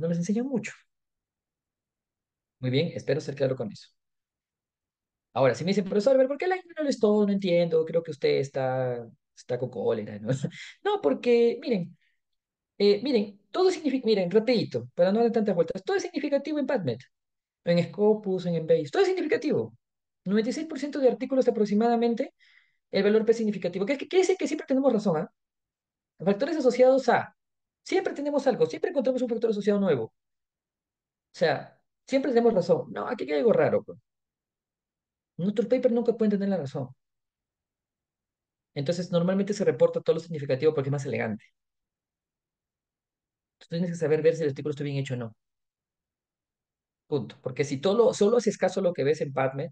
no les enseñan mucho. Muy bien, espero ser claro con eso. Ahora, si me dicen, profesor, ¿por qué la no les todo? No entiendo, creo que usted está, está con cólera. No, porque, miren, eh, miren, todo significa, miren, rapidito, para no dar tantas vueltas, todo es significativo en PubMed, en Scopus, en Embase, todo es significativo. 96% de artículos aproximadamente, el valor P es significativo. ¿Qué, qué, qué es que siempre tenemos razón? ¿eh? Factores asociados a Siempre tenemos algo, siempre encontramos un factor asociado nuevo. O sea, siempre tenemos razón. No, aquí hay algo raro. Pues. Nuestros papers nunca pueden tener la razón. Entonces, normalmente se reporta todo lo significativo porque es más elegante. Tú tienes que saber ver si el artículo está bien hecho o no. Punto. Porque si todo lo, solo es caso lo que ves en PubMed,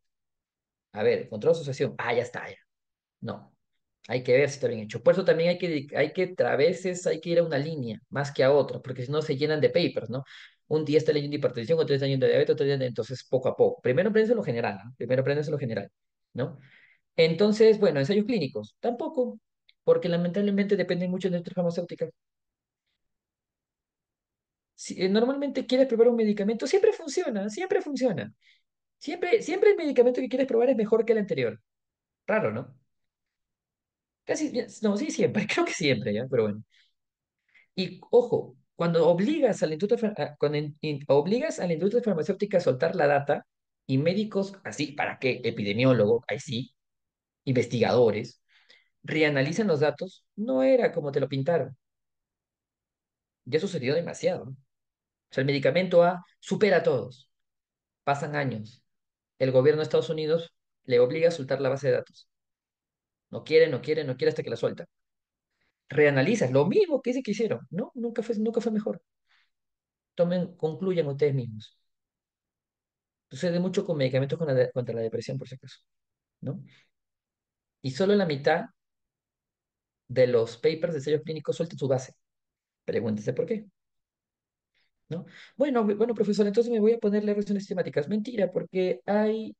a ver, de asociación. Ah, ya está, ya. No. Hay que ver si está bien hecho. Por eso también hay que, hay que, a veces hay que ir a una línea más que a otra, porque si no se llenan de papers, ¿no? Un día está leyendo hipertensión, otro día está leyendo diabetes, otro día, entonces poco a poco. Primero aprendes lo general, ¿no? Primero aprendes lo general, ¿no? Entonces, bueno, ensayos clínicos, tampoco, porque lamentablemente dependen mucho de nuestras farmacéuticas. Si, eh, normalmente quieres probar un medicamento, siempre funciona, siempre funciona. Siempre, siempre el medicamento que quieres probar es mejor que el anterior. Raro, ¿no? Casi, no, sí, siempre, creo que siempre, ¿ya? Pero bueno. Y ojo, cuando obligas al la ah, industria, obligas farmacéutica a soltar la data y médicos así, ¿para qué? Epidemiólogo, ahí sí, investigadores, reanalizan los datos, no era como te lo pintaron. Ya sucedió demasiado. O sea, el medicamento A supera a todos. Pasan años. El gobierno de Estados Unidos le obliga a soltar la base de datos. No quiere, no quiere, no quiere hasta que la suelta. Reanalizas, lo mismo que dice que hicieron. No, nunca fue, nunca fue mejor. Tomen, concluyan ustedes mismos. Sucede mucho con medicamentos contra la depresión, por si acaso. ¿no? Y solo la mitad de los papers de sellos clínicos sueltan su base. Pregúntese por qué. ¿No? Bueno, bueno, profesor, entonces me voy a poner las razones sistemáticas. Mentira, porque hay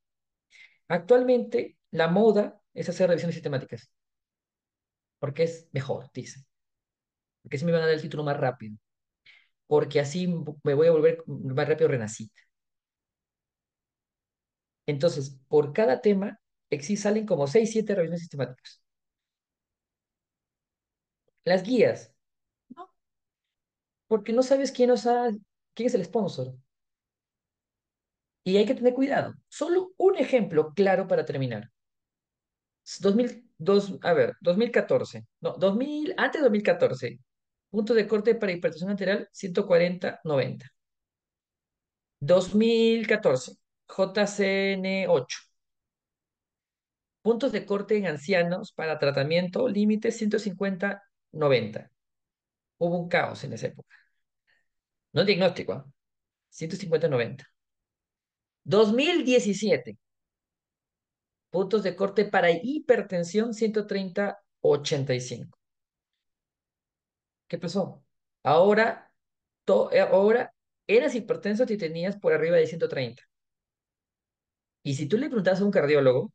actualmente la moda es hacer revisiones sistemáticas, porque es mejor, dice. Porque así me van a dar el título más rápido. Porque así me voy a volver más rápido renacita. Entonces, por cada tema, existen, salen como 6, 7 revisiones sistemáticas. Las guías, ¿no? Porque no sabes quién, quién es el sponsor. Y hay que tener cuidado. Solo un ejemplo claro para terminar. 2002, a ver, 2014, no, 2000, antes de 2014, Punto de corte para hipertensión arterial 140-90. 2014, JCN8. Puntos de corte en ancianos para tratamiento, límite 150-90. Hubo un caos en esa época. No diagnóstico, 150 150-90. 2017, puntos de corte para hipertensión 130-85. ¿Qué pasó? Ahora, eh, ahora eras hipertenso si tenías por arriba de 130. Y si tú le preguntas a un cardiólogo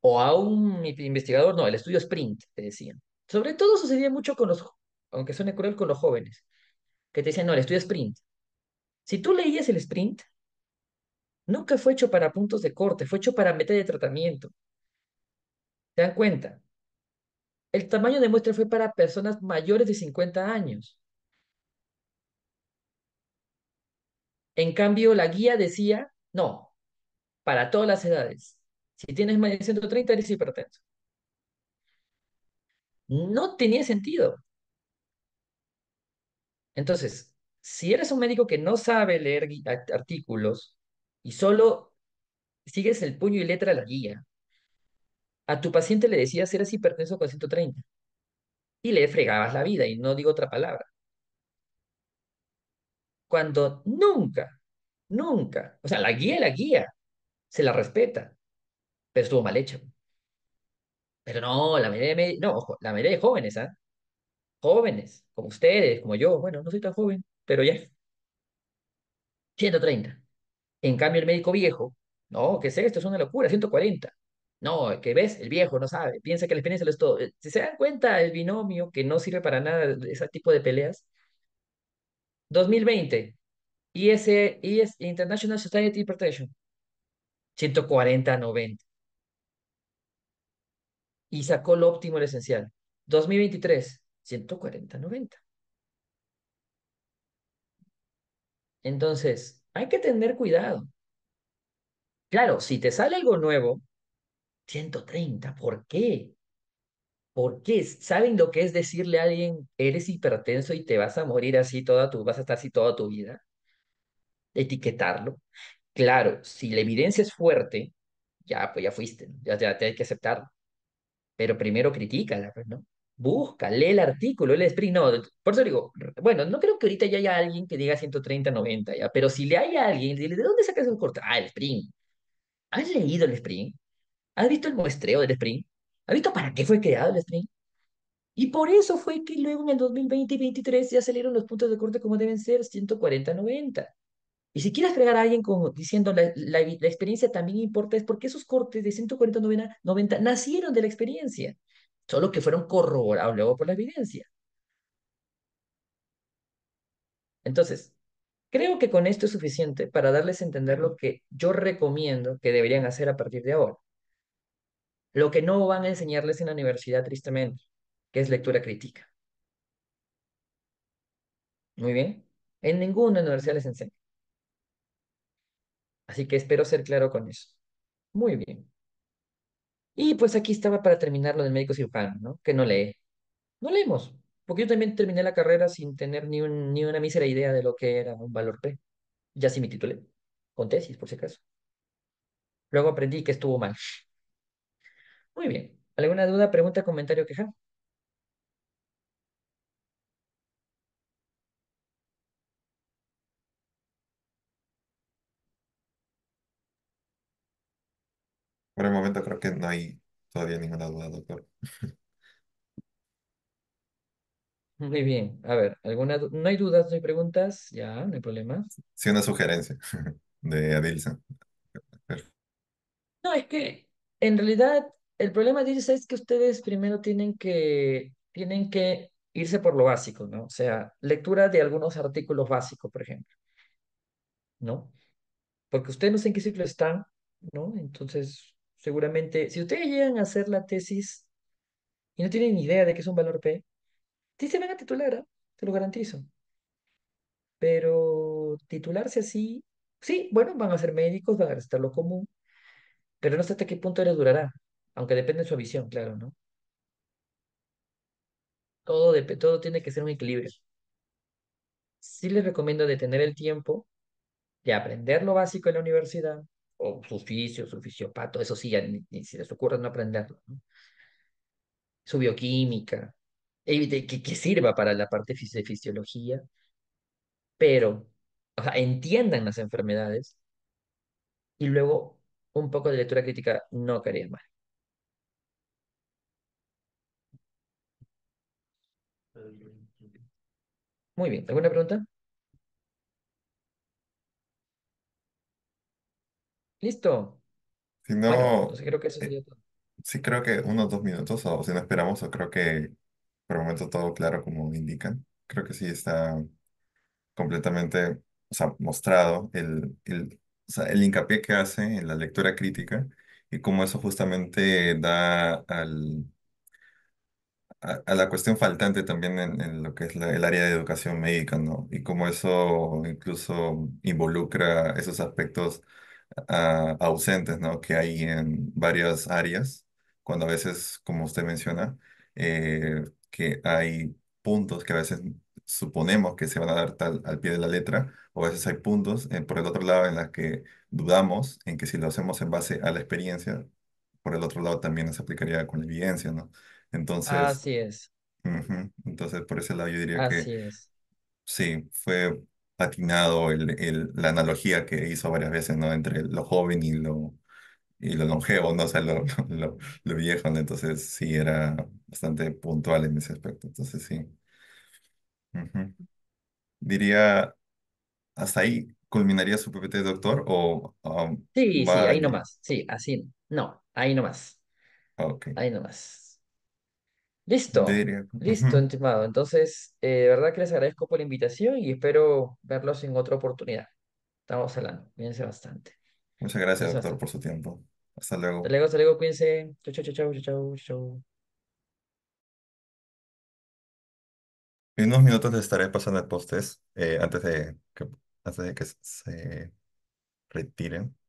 o a un investigador, no, el estudio Sprint, te decían. Sobre todo sucedía mucho con los, aunque suene cruel, con los jóvenes, que te decían, no, el estudio Sprint. Si tú leías el Sprint, Nunca fue hecho para puntos de corte, fue hecho para meta de tratamiento. ¿Se dan cuenta? El tamaño de muestra fue para personas mayores de 50 años. En cambio, la guía decía, no, para todas las edades. Si tienes más de 130, eres hipertenso. No tenía sentido. Entonces, si eres un médico que no sabe leer artículos, y solo sigues el puño y letra de la guía. A tu paciente le decías, eres hipertenso con 130 y le fregabas la vida y no digo otra palabra. Cuando nunca, nunca, o sea, la guía la guía, se la respeta, pero estuvo mal hecha. Pero no, la mayoría de, no, ojo, la mayoría de jóvenes, ¿ah? Jóvenes, como ustedes, como yo, bueno, no soy tan joven, pero ya. 130. En cambio, el médico viejo, no, ¿qué es esto? Es una locura, 140. No, ¿qué ves, el viejo no sabe, piensa que la experiencia lo es todo. Eh, si se dan cuenta, el binomio que no sirve para nada ese tipo de peleas. 2020, e, e, International Society of Protection, 140-90. Y sacó lo óptimo, lo esencial. 2023, 140-90. Entonces, hay que tener cuidado. Claro, si te sale algo nuevo, 130, ¿por qué? ¿Por qué? ¿Saben lo que es decirle a alguien, eres hipertenso y te vas a morir así toda tu, vas a estar así toda tu vida? Etiquetarlo. Claro, si la evidencia es fuerte, ya, pues ya fuiste, ya, te hay que aceptarlo. Pero primero critícala, pues, ¿no? Busca, lee el artículo, el sprint. No, por eso digo, bueno, no creo que ahorita ya haya alguien que diga 130-90, ya, pero si le hay alguien, dile, ¿de dónde sacas el corte? Ah, el Spring. ¿Has leído el Spring? ¿Has visto el muestreo del Spring? ¿Has visto para qué fue creado el Spring? Y por eso fue que luego en el 2020 y 2023 ya salieron los puntos de corte como deben ser, 140-90. Y si quieres fregar a alguien como diciendo la, la, la, experiencia también importa, es porque esos cortes de 140-90 nacieron de la experiencia. Solo que fueron corroborados luego por la evidencia. Entonces, creo que con esto es suficiente para darles a entender lo que yo recomiendo que deberían hacer a partir de ahora. Lo que no van a enseñarles en la universidad, tristemente, que es lectura crítica. Muy bien. En ninguna universidad les enseña. Así que espero ser claro con eso. Muy bien. Y pues aquí estaba para terminar lo del médico cirujano, ¿no? Que no lee. No leemos, porque yo también terminé la carrera sin tener ni, una mísera idea de lo que era un valor P. Ya sí me titulé, con tesis, por si acaso. Luego aprendí que estuvo mal. Muy bien. ¿Alguna duda, pregunta, comentario, queja? momento creo que no hay todavía ninguna duda, doctor. Muy bien, a ver, ¿alguna, no hay dudas, no hay preguntas, ya, no hay problemas. Sí, una sugerencia de No, es que en realidad el problema de es que ustedes primero tienen que, tienen que irse por lo básico, ¿no? O sea, lectura de algunos artículos básicos, por ejemplo, ¿no? Porque ustedes no sé en qué ciclo están, ¿no? Entonces, seguramente, si ustedes llegan a hacer la tesis y no tienen ni idea de qué es un valor P, sí se van a titular, ¿ah? te lo garantizo. Pero titularse así, sí, bueno, van a ser médicos, van a estar lo común, pero no sé hasta qué punto les durará, aunque depende de su visión, claro, ¿no? Todo, de todo tiene que ser un equilibrio. Sí les recomiendo detener el tiempo de aprender lo básico en la universidad, o su oficio, su fisiopato, eso sí, ya ni, si les ocurre no aprenderlo. Su bioquímica, que, que, sirva para la parte de fisiología, pero o sea, entiendan las enfermedades y luego un poco de lectura crítica no caería mal. Muy bien, ¿alguna pregunta? Listo. Si no, creo que eso eh, sí creo que unos dos minutos o si no esperamos o creo que por el momento todo claro como indican. Creo que sí está completamente, o sea, mostrado el, el, el hincapié que hace en la lectura crítica y cómo eso justamente da al, a, la cuestión faltante también en, en lo que es el área de educación médica, ¿no? Y cómo eso incluso involucra esos aspectos Ah, ausentes ¿no? que hay en varias áreas, cuando a veces, como usted menciona, eh, que hay puntos que a veces suponemos que se van a dar tal, al pie de la letra, o a veces hay puntos eh, por el otro lado en las que dudamos en que si lo hacemos en base a la experiencia, por el otro lado también se aplicaría con la evidencia, ¿no? Entonces, Así es, entonces por ese lado yo diría que así es. sí, fue atinado el, la analogía que hizo varias veces, ¿no? Entre lo joven y lo, y lo longevo, ¿no? O lo, viejo, Entonces sí, era bastante puntual en ese aspecto. Entonces sí. Diría, ¿hasta ahí culminaría su PPT, doctor? O, um, sí, sí, ahí nomás. Sí, así. No, ahí nomás. Ok. Ahí nomás. Listo, listo, Entonces, eh, de verdad que les agradezco por la invitación y espero verlos en otra oportunidad. Estamos hablando, cuídense bastante, Muchas gracias, doctor, por su tiempo. Hasta Hasta luego. hasta luego, cuídense. Chau, chau, chau, chau, chau, En unos minutos les estaré pasando el post eh, antes de que, antes de que se retiren.